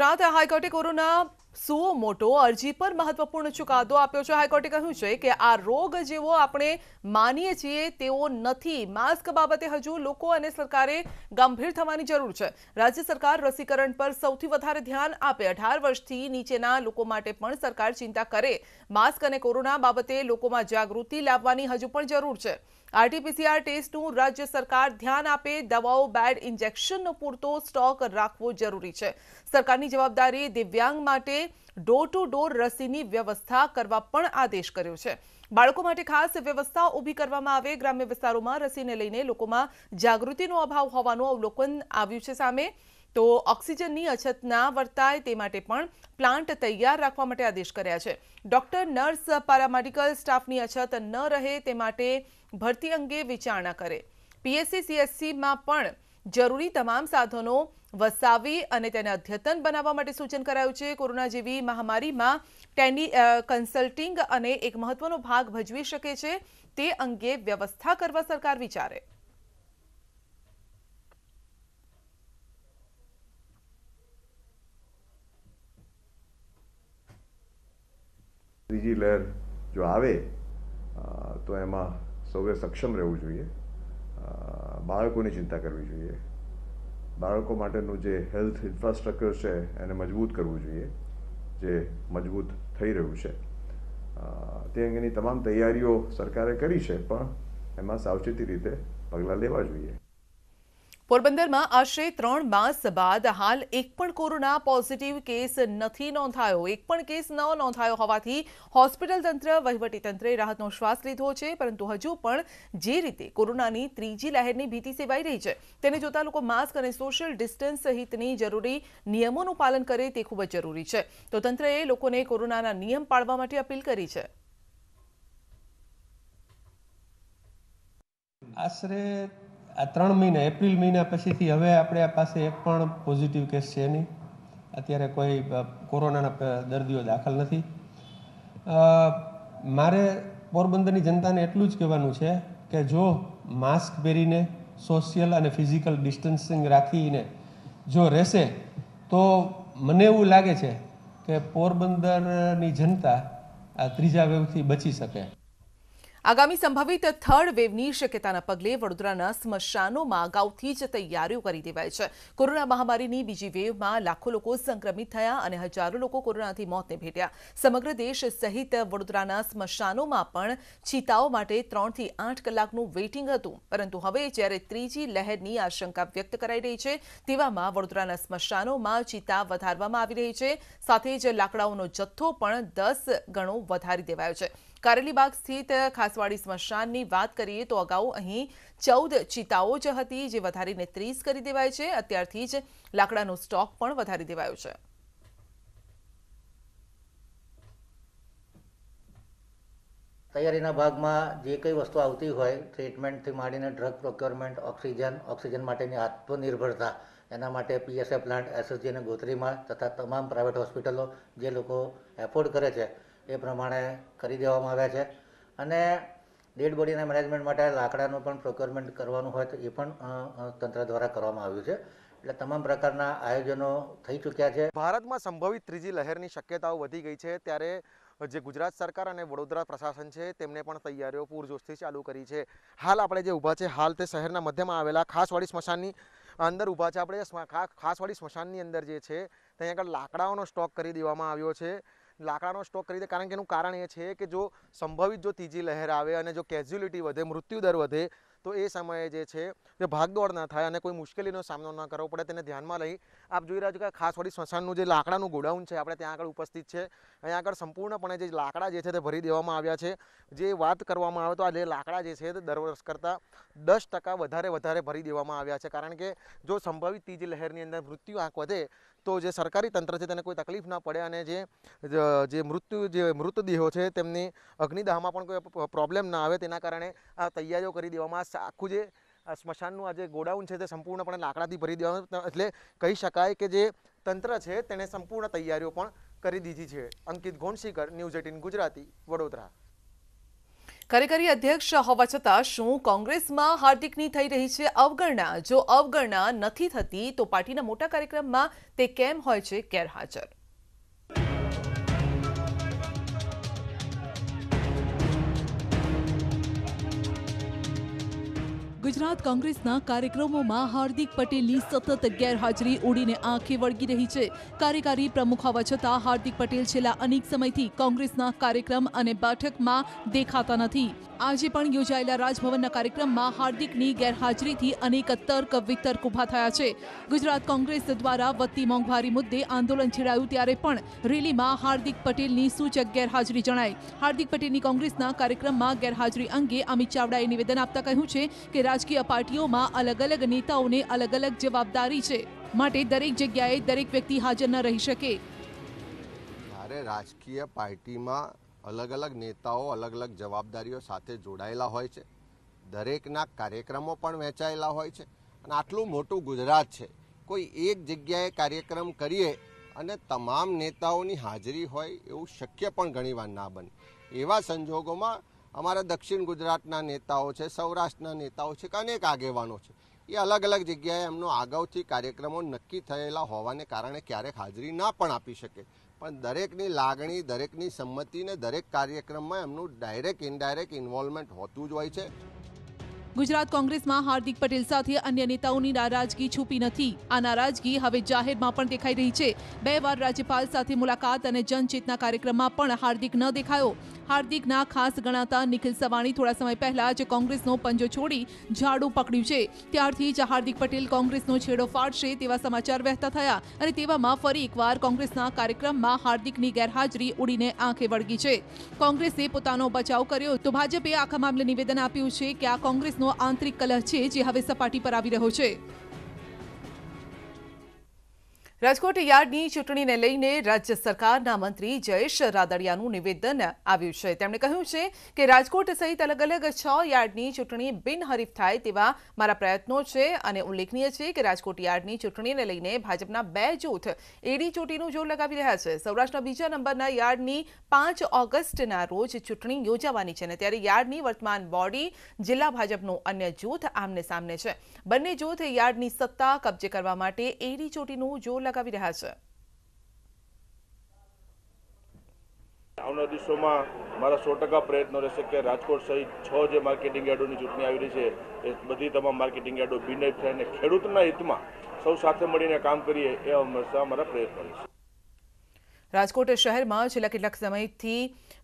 રાતે હાઈકોર્ટે કોરોના સુઓ મોટો અરજી પર મહત્વપૂર્ણ ચુકાદો આપ્યો છે હાઈકોર્ટે કહ્યું છે કે આ રોગ જેવો આપણે માનીએ છીએ તેવો નથી માસ્ક બાબતે હજુ લોકો અને સરકારે ગંભીર થવાની જરૂર છે રાજ્ય સરકાર રસીકરણ પર સૌથી વધારે ધ્યાન આપે અઢાર વર્ષથી નીચેના લોકો માટે પણ સરકાર ચિંતા કરે માસ્ક અને કોરોના બાબતે લોકોમાં જાગૃતિ લાવવાની હજુ પણ જરૂર છે આરટીપીસીઆર ટેસ્ટનું રાજ્ય સરકાર ધ્યાન આપે દવાઓ બેડ ઇન્જેક્શનનો પૂરતો સ્ટોક રાખવો જરૂરી છે સરકારની જવાબદારી દિવ્યાંગ માટે ડોર ટુ ડોર રસીની વ્યવસ્થા કરવા પણ આદેશ કર્યો છે બાળકો માટે ખાસ વ્યવસ્થા ઊભી કરવામાં આવે ગ્રામ્ય વિસ્તારોમાં રસીને લઈને લોકોમાં જાગૃતિનો અભાવ હોવાનું અવલોકન આવ્યું છે સામે તો ઓક્સિજનની અછત ન વર્તાય તે માટે પણ પ્લાન્ટ તૈયાર રાખવા માટે આદેશ કર્યા છે ડોક્ટર નર્સ પેરામેડિકલ સ્ટાફની અછત ન રહે તે માટે ભરતી અંગે વિચારણા કરે પીએસસી સીએસસી માં પણ જરૂરી તમામ સાધનો વસાવી અને તેના અધ્યતન બનાવવા માટે સૂચન કરાયું છે કોરોના જીવી મહામારી માં ટેની કન્સલ્ટિંગ અને એક મહત્વનો ભાગ ભજવી શકે છે તે અંગે વ્યવસ્થા કરવા સરકાર વિચારે ત્રીજી લહેર જો આવે તો એમાં સૌએ સક્ષમ રહેવું જોઈએ બાળકોની ચિંતા કરવી જોઈએ બાળકો માટેનું જે હેલ્થ ઇન્ફ્રાસ્ટ્રક્ચર છે એને મજબૂત કરવું જોઈએ જે મજબૂત થઈ રહ્યું છે તે અંગેની તમામ તૈયારીઓ સરકારે કરી છે પણ એમાં સાવચેતી રીતે પગલાં લેવા જોઈએ પોરબંદર માં આશરે 3 દિવસ બાદ હાલ એક પણ કોરોના પોઝિટિવ કેસ નથી નોંધાયો એક પણ કેસ નહોતો નોંધાયો હોવાથી હોસ્પિટલ તંત્ર વહીવટી તંત્રએ રાહતનો શ્વાસ લીધો છે પરંતુ હજુ પણ જે રીતે કોરોના ની ત્રીજી લહેર ની ભીતિ સેવાઈ રહી છે તે ને જોતા લોકો માસ્ક અને સોશિયલ ડિસ્ટન્સ સહિત ની જરૂરી નિયમોનું પાલન કરે તે ખૂબ જ જરૂરી છે તંત્રએ લોકોને કોરોના ના નિયમ પાળવા માટે اپિલ કરી છે આશરે આ ત્રણ મહિના એપ્રિલ મહિના પછીથી હવે આપણે પાસે એક પણ પોઝિટિવ કેસ છે નહીં અત્યારે કોઈ કોરોનાના દર્દીઓ દાખલ નથી મારે પોરબંદરની જનતાને એટલું જ કહેવાનું છે કે જો માસ્ક પહેરીને સોશિયલ અને ફિઝિકલ ડિસ્ટન્સિંગ રાખીને જો રહેશે તો મને એવું લાગે છે કે પોરબંદરની જનતા આ ત્રીજા વેવથી બચી શકે આગામી સંભવિત થર્ડ વેવની શક્યતાના પગલે વડોદરાના સ્મશાનોમાં અગાઉથી જ તૈયારીઓ કરી દેવાય છે કોરોના મહામારીની બીજી વેવમાં લાખો લોકો સંક્રમિત થયા અને હજારો લોકો કોરોનાથી મોતને ભેટ્યા સમગ્ર દેશ સહિત વડોદરાના સ્મશાનોમાં પણ ચિતાઓ માટે ત્રણથી આઠ કલાકનું વેઇટિંગ હતું પરંતુ હવે જ્યારે ત્રીજી લહેરની આશંકા વ્યક્ત કરાઈ રહી છે તેવામાં વડોદરાના સ્મશાનોમાં ચિતા વધારવામાં આવી રહી છે સાથે જ લાકડાઓનો જથ્થો પણ દસ ગણો વધારી દેવાયો છે કારેલીબાગ સ્થિત ખાસવાડી સ્મશાનની વાત કરીએ તો અગાઉ અહીં ચૌદ ચિતાઓ જ હતી જે વધારીને ત્રીસ કરી દેવાય છે અત્યારથી જ લાકડાનો સ્ટોક પણ વધારી દેવાયો છે તૈયારીના ભાગમાં જે કંઈ વસ્તુ આવતી હોય ટ્રીટમેન્ટથી માંડીને ડ્રગ પ્રોક્યોરમેન્ટ ઓક્સિજન ઓક્સિજન માટેની આત્મનિર્ભરતા એના માટે પીએસએ પ્લાન્ટ એસએસજી અને ગોત્રીમાં તથા તમામ પ્રાઇવેટ હોસ્પિટલો જે લોકો એફોર્ડ કરે છે એ પ્રમાણે કરી દેવામાં આવ્યા છે અને ડેડ બોડીના મેનેજમેન્ટ માટે લાકડાનું પણ પ્રોક્યોરમેન્ટ કરવાનું હોય તો એ પણ તંત્ર દ્વારા કરવામાં આવ્યું છે એટલે તમામ પ્રકારના આયોજનો થઈ ચૂક્યા છે ભારતમાં સંભવિત ત્રીજી લહેરની શક્યતાઓ વધી ગઈ છે ત્યારે જે ગુજરાત સરકાર અને વડોદરા પ્રશાસન છે તેમણે પણ તૈયારીઓ પૂરજોશથી ચાલુ કરી છે હાલ આપણે જે ઊભા છે હાલ તે શહેરના મધ્યમાં આવેલા ખાસવાડી સ્મશાનની અંદર ઊભા છે આપણે ખાસવાડી સ્મશાનની અંદર જે છે ત્યાં આગળ લાકડાઓનો સ્ટોક કરી દેવામાં આવ્યો છે લાકડાનો સ્ટોક કરી દે કારણ કે એનું કારણ એ છે કે જો સંભવિત જો ત્રીજી લહેર આવે અને જો કેઝ્યુલિટી વધે મૃત્યુદર વધે તો એ સમયે જે છે જે ભાગદોડ ના થાય અને કોઈ મુશ્કેલીનો સામનો ન કરવો પડે તેને ધ્યાનમાં લઈ આપ જોઈ રહ્યા છો કે ખાસ વળી સ્મશાનનું જે લાકડાનું ગોડાઉન છે આપણે ત્યાં આગળ ઉપસ્થિત છે અહીંયા આગળ સંપૂર્ણપણે જે લાકડા જે છે તે ભરી દેવામાં આવ્યા છે જે વાત કરવામાં આવે તો આ જે લાકડા જે છે તે દર વર્ષ કરતાં દસ ટકા વધારે વધારે ભરી દેવામાં આવ્યા છે કારણ કે જો સંભવિત ત્રીજી લહેરની અંદર મૃત્યુ આંક વધે તો જે સરકારી તંત્ર છે તેને કોઈ તકલીફ ના પડે અને જે જે મૃત્યુ જે મૃતદેહો છે તેમની અગ્નિદાહમાં પણ કોઈ પ્રોબ્લેમ ના આવે તેના કારણે આ તૈયારીઓ કરી દેવામાં આખું જે સ્મશાનનું આ જે ગોડાઉન છે તે સંપૂર્ણપણે લાકડાથી ભરી દેવાનું એટલે કહી શકાય કે જે તંત્ર છે તેણે સંપૂર્ણ તૈયારીઓ પણ કરી દીધી છે અંકિત ઘોણસીકર ન્યૂઝ એટીન ગુજરાતી વડોદરા કાર્યકારી અધ્યક્ષ હોવા છતાં શું કોંગ્રેસમાં હાર્દિકની થઈ રહી છે અવગણના જો અવગણના નથી થતી તો પાર્ટીના મોટા કાર્યક્રમમાં તે કેમ હોય છે ગેરહાજર ગુજરાત કોંગ્રેસના કાર્યક્રમોમાં હાર્દિક પટેલની સતત ગેરહાજરી ઉડીને આંખે વળગી રહી છે કાર્યકારી પ્રમુખ હોવા છતાં હાર્દિક પટેલ છેલ્લા અનેક સમયથી કોંગ્રેસના કાર્યક્રમ અને બેઠકમાં દેખાતા નથી આજે પણ યોજાયેલા રાજભવનના કાર્યક્રમમાં હાર્દિકની ગેરહાજરીથી અનેક તર્ક વિતર્ક ઊભા થયા છે ગુજરાત કોંગ્રેસ દ્વારા વધતી મોંઘવારી મુદ્દે આંદોલન છેડાયું ત્યારે પણ રેલીમાં હાર્દિક પટેલની સૂચક ગેરહાજરી જણાય હાર્દિક પટેલની કોંગ્રેસના કાર્યક્રમમાં ગેરહાજરી અંગે અમિત ચાવડાએ નિવેદન આપતા કહ્યું છે કે રાજકીય પાર્ટીઓમાં અલગ અલગ નેતાઓને અલગ અલગ જવાબદારી છે માટે દરેક જગ્યાએ દરેક વ્યક્તિ હાજર ન રહી શકે જ્યારે રાજકીય પાર્ટીમાં અલગ અલગ નેતાઓ અલગ અલગ જવાબદારીઓ સાથે જોડાયેલા હોય છે દરેકના કાર્યક્રમો પણ વહેંચાયેલા હોય છે અને આટલું મોટું ગુજરાત છે કોઈ એક જગ્યાએ કાર્યક્રમ કરીએ અને તમામ નેતાઓની હાજરી હોય એવું શક્ય પણ ઘણીવાર ના બને એવા સંજોગોમાં અમારા દક્ષિણ ગુજરાતના નેતાઓ છે સૌરાષ્ટ્રના નેતાઓ છે કે અનેક આગેવાનો છે એ અલગ અલગ જગ્યાએ એમનો આગાઉથી કાર્યક્રમો નક્કી થયેલા હોવાને કારણે ક્યારેક હાજરી ના પણ આપી શકે પણ દરેકની લાગણી દરેકની સંમતિને દરેક કાર્યક્રમમાં એમનું ડાયરેક્ટ ઇનડાયરેક્ટ ઇન્વોલ્વમેન્ટ હોતું જ હોય છે ગુજરાત કોંગ્રેસમાં હાર્દિક પટેલ સાથે અન્ય નેતાઓની નારાજગી છૂપી નથી આ નારાજગી હવે જાહેરમાં પણ દેખાઈ રહી છે બે વાર રાજ્યપાલ સાથે મુલાકાત અને જનચેતના કાર્યક્રમમાં પણ હાર્દિક ન દેખાયો હાર્દિકના ખાસ ગણાતા નિખિલ સવાણી થોડા સમય પહેલા જ કોંગ્રેસનો પંજો છોડી ઝાડુ પકડ્યું છે ત્યારથી જ હાર્દિક પટેલ કોંગ્રેસનો છેડો ફાડશે તેવા સમાચાર વહેતા થયા અને તેવામાં ફરી એકવાર કોંગ્રેસના કાર્યક્રમમાં હાર્દિકની ગેરહાજરી ઉડીને આંખે વળગી છે કોંગ્રેસે પોતાનો બચાવ કર્યો તો ભાજપે આખા મામલે નિવેદન આપ્યું છે કે આ કોંગ્રેસનો આંતરિક કલહ છે જે હવે સપાટી પર આવી રહ્યો છે રાજકોટ યાર્ડની ચટણી લેઈને રાજ્ય સરકારના મંત્રી જયેશ રાદડિયાનું નિવેદન આવ્યું છે તેમણે કહ્યું છે કે રાજકોટ સહિત અલગ અલગ 6 યાર્ડની ચટણી બિન હરીફ થાય તેવા મારા પ્રયત્નો છે અને ઉલ્લેખનીય છે કે રાજકોટ યાર્ડની ચટણી લેઈને ભાજપના બે જොઠ એડી જотиનો જોર લગાવી રહ્યા છે સૌરાષ્ટ્ર બીજા નંબરના યાર્ડની 5 ઓગસ્ટના રોજ ચટણી યોજાવાની છે અને ત્યારે યાર્ડની વર્તમાન બોડી જિલ્લા ભાજપનો અન્ય જොઠ આમને સામે છે બંને જොઠ યાર્ડની સત્તા કબજે કરવા માટે એડી જотиનો જોર લગાવી રહ્યા છે આવનારા દિવસોમાં મારા સો ટકા પ્રયત્નો રહેશે કે રાજકોટ સહિત છ જે માર્કેટિંગ યાર્ડોની ચૂંટણી આવી રહી છે એ બધી તમામ માર્કેટિંગ યાર્ડો બિનૈપ થાય અને ખેડૂતના હિતમાં સૌ સાથે મળીને કામ કરીએ એ હંમેશા અમારા પ્રયત્નો રહેશે રાજકોટ શહેરમાં છેલ્લા કેટલાક સમયથી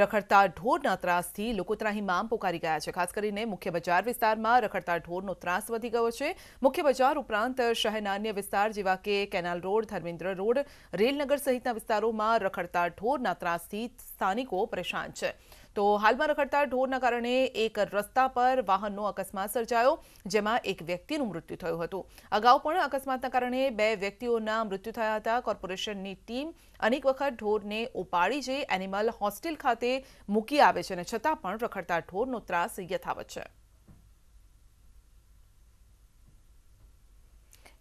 રખડતા ઢોરના ત્રાસથી લોકો ત્રાહીમામ પોકારી ગયા છે ખાસ કરીને મુખ્ય બજાર વિસ્તારમાં રખડતા ઢોરનો ત્રાસ વધી ગયો છે મુખ્ય બજાર ઉપરાંત શહેરના અન્ય વિસ્તાર જેવા કે canal road Dharmendra road Railnagar સહિતના વિસ્તારોમાં રખડતા ઢોરના ત્રાસથી સ્થાનિકો પરેશાન છે તો હાલમાં રખડતા ઢોરના કારણે એક રસ્તા પર વાહનનો અકસ્માત સર્જાયો જેમાં એક વ્યક્તિનું મૃત્યુ થયું હતું અગાઉ પણ અકસ્માતના કારણે બે વ્યક્તિઓના મૃત્યુ થયા હતા કોર્પોરેશનની ટીમ અનેક વખત ઢોરને ઉપાડી જઈ એનિમલ હોસ્ટેલ ખાતે મૂકી આવે છે અને છતાં પણ રખડતા ઢોરનો ત્રાસ યથાવત છે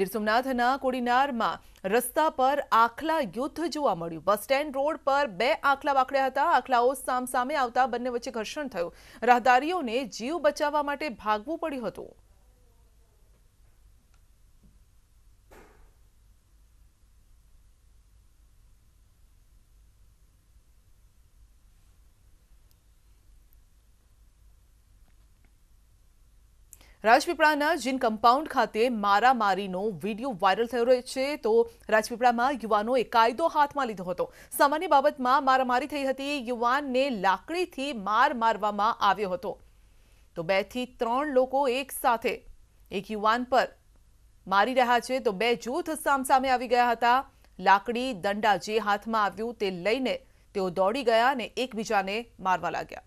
गिर सोमनाथના કોડીનારમાં રસ્તા પર આખલા યુદ્ધ જોવા મળ્યું બસ્ટેન્ડ રોડ પર બે આખલા વાકڑے હતા આખલાઓ સામસામે આવતા બંને વચ્ચે ઘર્ષણ થયું રાહદારીઓને જીવ બચાવવા માટે ભાગવું પડ્યું હતું રાજપીપળાના જીન કમ્પાઉન્ડ ખાતે મારામારીનો વિડીયો વાયરલ થયો છે તો રાજપીપળામાં યુવાનોએ કાયદો હાથમાં લીધો હતો સામાન્ય બાબતમાં મારામારી થઈ હતી યુવાનને લાકડીથી માર મારવામાં આવ્યો હતો તો બેથી ત્રણ લોકો એક સાથે એક યુવાન પર મારી રહ્યા છે તો બે જૂથ સામસામે આવી ગયા હતા લાકડી દંડા જે હાથમાં આવ્યું તે લઈને તેઓ દોડી ગયા અને એકબીજાને મારવા લાગ્યા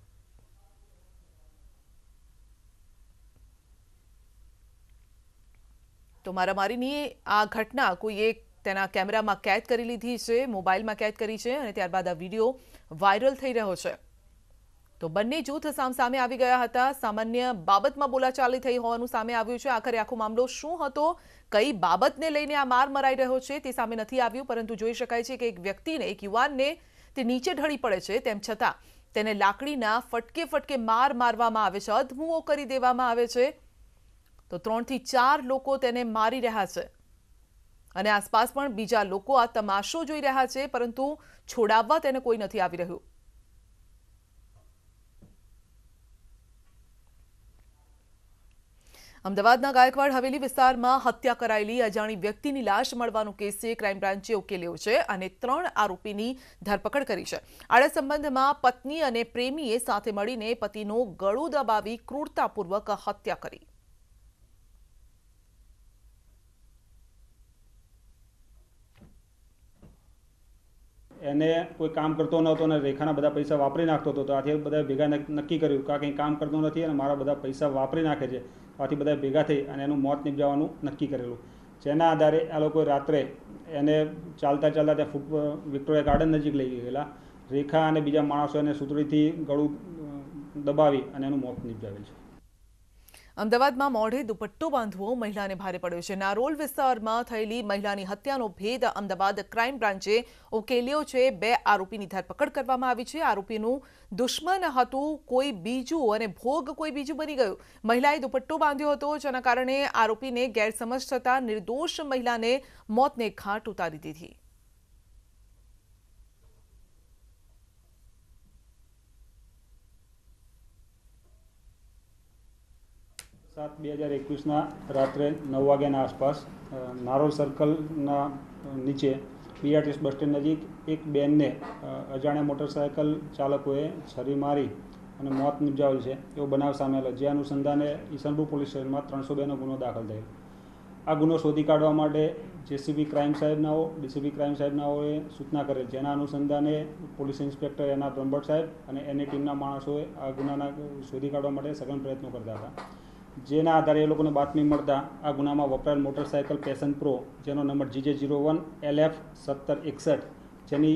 તમારા મારીની આ ઘટના કોઈ એક તેના કેમેરામાં કેચ કરી લીધી છે મોબાઈલમાં કેચ કરી છે અને ત્યારબાદ આ વિડિયો વાયરલ થઈ રહ્યો છે તો બંને જોથ સામ સામે આવી ગયા હતા સામાન્ય બાબતમાં બોલાચાલી થઈ હોવાનું સામે આવ્યું છે આખરે આખો મામલો શું હતો કઈ બાબતને લઈને આ માર મારાઈ રહ્યો છે તે સામે નથી આવ્યું પરંતુ જોઈ શકાય છે કે એક વ્યક્તિને એક યુવાનને તે નીચે ઢળી પડે છે તેમ છતાં તેને લાકડીના ફટકે ફટકે માર મારવામાં આવે છે ધમૂઓ કરી દેવામાં આવે છે તો ત્રણથી ચાર લોકો તેને મારી રહ્યા છે અને આસપાસ પણ બીજા લોકો આ તમાશો જોઈ રહ્યા છે પરંતુ છોડાવવા તેને કોઈ નથી આવી રહ્યું અમદાવાદના ગાયકવાડ હવેલી વિસ્તારમાં હત્યા કરાયેલી અજાણી વ્યક્તિની લાશ મળવાનો કેસે ક્રાઇમ બ્રાન્ચે ઉકેલ્યો છે અને ત્રણ આરોપીની ધરપકડ કરી છે આડા સંબંધમાં પત્ની અને પ્રેમીએ સાથે મળીને પતિનો ગળું દબાવી ક્રૂરતાપૂર્વક હત્યા કરી એને કોઈ કામ કરતો નહોતો અને રેખાના બધા પૈસા વાપરી નાખતો હતો તો આથી બધા ભેગા નક્કી કર્યું કે આ કંઈ કામ કરતો નથી અને મારા બધા પૈસા વાપરી નાખે છે આથી બધા ભેગા થઈ અને એનું મોત નિપજાવવાનું નક્કી કરેલું જેના આધારે આ લોકો રાત્રે એને ચાલતા ચાલતા ત્યાં ફૂટ વિક્ટોરિયા ગાર્ડન નજીક લઈ ગયેલા રેખા અને બીજા માણસો એને સુતળીથી ગળું દબાવી અને એનું મોત નિપજાવેલ છે અમદાવાદમાં મોઢે દુપટ્ટો બાંધવો મહિલાને ભારે પડ્યો છે નારોલ વિસ્તારમાં થયેલી મહિલાની હત્યાનો ભેદ અમદાવાદ ક્રાઇમ બ્રાન્ચે ઉકેલ્યો છે બે આરોપીની ધરપકડ કરવામાં આવી છે આરોપીનું દુશ્મન હતું કોઈ બીજું અને ભોગ કોઈ બીજું બની ગયું મહિલાએ દુપટ્ટો બાંધ્યો હતો જેના કારણે આરોપીને ગેરસમજ થતાં નિર્દોષ મહિલાને મોતને ખાટ ઉતારી દીધી સાત બે હજાર એકવીસના રાત્રે નવ વાગ્યાના આસપાસ નારોલ સર્કલના નીચે બીઆરટીએસ બસ સ્ટેન્ડ નજીક એક બેનને અજાણ્યા મોટરસાયકલ ચાલકોએ છરી મારી અને મોત નિપજાવેલ છે એવો બનાવ સામે આવ્યો જે અનુસંધાને ઈસનપુર પોલીસ સ્ટેશનમાં ત્રણસો બેનો ગુનો દાખલ થયેલ આ ગુનો શોધી કાઢવા માટે જેસીબી ક્રાઇમ સાહેબનાઓ ડીસીબી ક્રાઇમ સાહેબનાઓએ સૂચના કરેલ જેના અનુસંધાને પોલીસ ઇન્સ્પેક્ટર એના બ્રહ્મભટ્ટ સાહેબ અને એની ટીમના માણસોએ આ ગુનાના શોધી કાઢવા માટે સઘન પ્રયત્નો કરતા હતા જેના આધારે એ લોકોને બાતમી મળતા આ ગુનામાં વપરાયેલ મોટરસાયકલ પેશન પ્રો જેનો number GJ zero one L F સત્તર એકસઠ જેની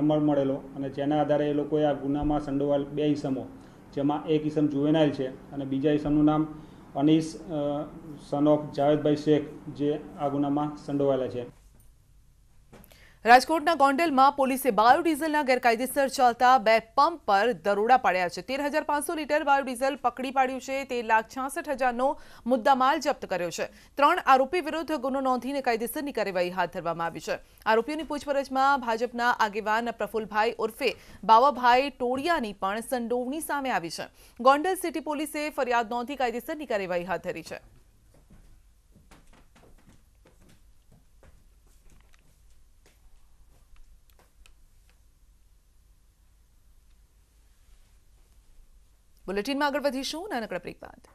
નંબર મળેલો અને જેના આધારે એ લોકોએ આ ગુનામાં સંડોવાયેલ બે ઈસમો જેમાં એક ઈસમ જુવેનાઇલ છે અને બીજા ઈસમનું નામ અનીસ સન ઓફ જાવેદભાઈ શેખ જે આ ગુનામાં સંડોવાયેલા છે રાજકોટના ગોંડલમાં પોલીસે બાયોડીઝલનો ગેરકાયદેસર ચાલતા બે પંપ પર દરોડા પાડ્યા છે 13500 લિટર બાયોડીઝલ પકડી પાડ્યું છે 166000 નો મુદ્દામાલ જપ્ત કર્યો છે 3 આરોપી વિરુદ્ધ ગુનો નોંધીને કાયદેસરની કાર્યવાહી હાથ ધરવામાં આવી છે આરોપીઓની પૂછપરછમાં ભાજપના આગેવાન પ્રફુલભાઈ ઉર્ફે બાવાભાઈ ટોડિયાની પણ સંડોવણી સામે આવી છે ગોંડલ સિટી પોલીસે ફરિયાદ નોંધી કાયદેસરની કાર્યવાહી હાથ ધરી છે બુલેટિનમાં આગળ વધીશું નાનકડા બ્રેક બાદ